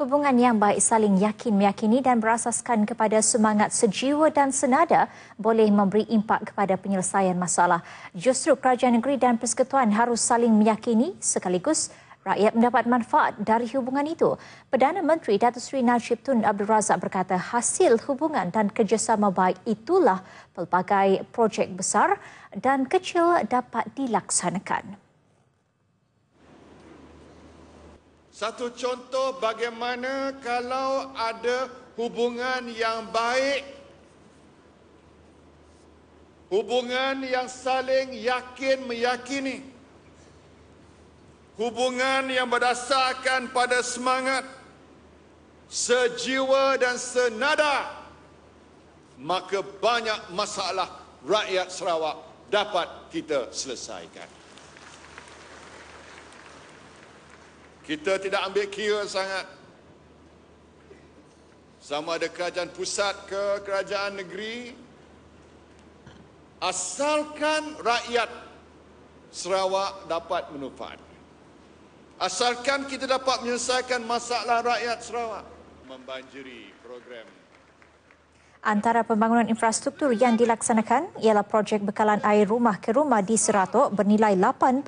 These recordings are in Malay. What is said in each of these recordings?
Hubungan yang baik saling yakin meyakini dan berasaskan kepada semangat sejiwa dan senada boleh memberi impak kepada penyelesaian masalah. Justru kerajaan negeri dan persekutuan harus saling meyakini sekaligus rakyat mendapat manfaat dari hubungan itu. Perdana Menteri Datuk Seri Najib Tun Abdul Razak berkata hasil hubungan dan kerjasama baik itulah pelbagai projek besar dan kecil dapat dilaksanakan. Satu contoh bagaimana kalau ada hubungan yang baik hubungan yang saling yakin meyakini hubungan yang berdasarkan pada semangat sejiwa dan senada maka banyak masalah rakyat Sarawak dapat kita selesaikan. kita tidak ambil kira sangat sama ada kerajaan pusat ke kerajaan negeri asalkan rakyat Sarawak dapat manfaat asalkan kita dapat menyelesaikan masalah rakyat Sarawak membanjiri program Antara pembangunan infrastruktur yang dilaksanakan ialah projek bekalan air rumah ke rumah di Seratok bernilai 8.8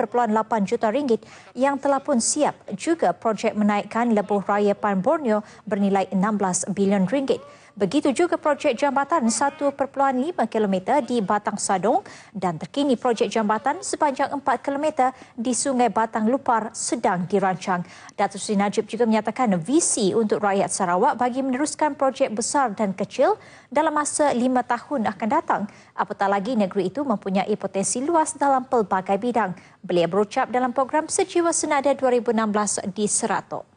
juta ringgit yang telah pun siap. Juga projek menaikkan lebuh raya Pan Borneo bernilai 16 bilion ringgit. Begitu juga projek jambatan 1.5 km di Batang Sadong dan terkini projek jambatan sepanjang 4 km di Sungai Batang Lupar sedang dirancang. Datuk Seri Najib juga menyatakan visi untuk rakyat Sarawak bagi meneruskan projek besar dan kecil dalam masa 5 tahun akan datang. Apatah lagi negeri itu mempunyai potensi luas dalam pelbagai bidang. Beliau berucap dalam program Sejiwa Senada 2016 di Seratok.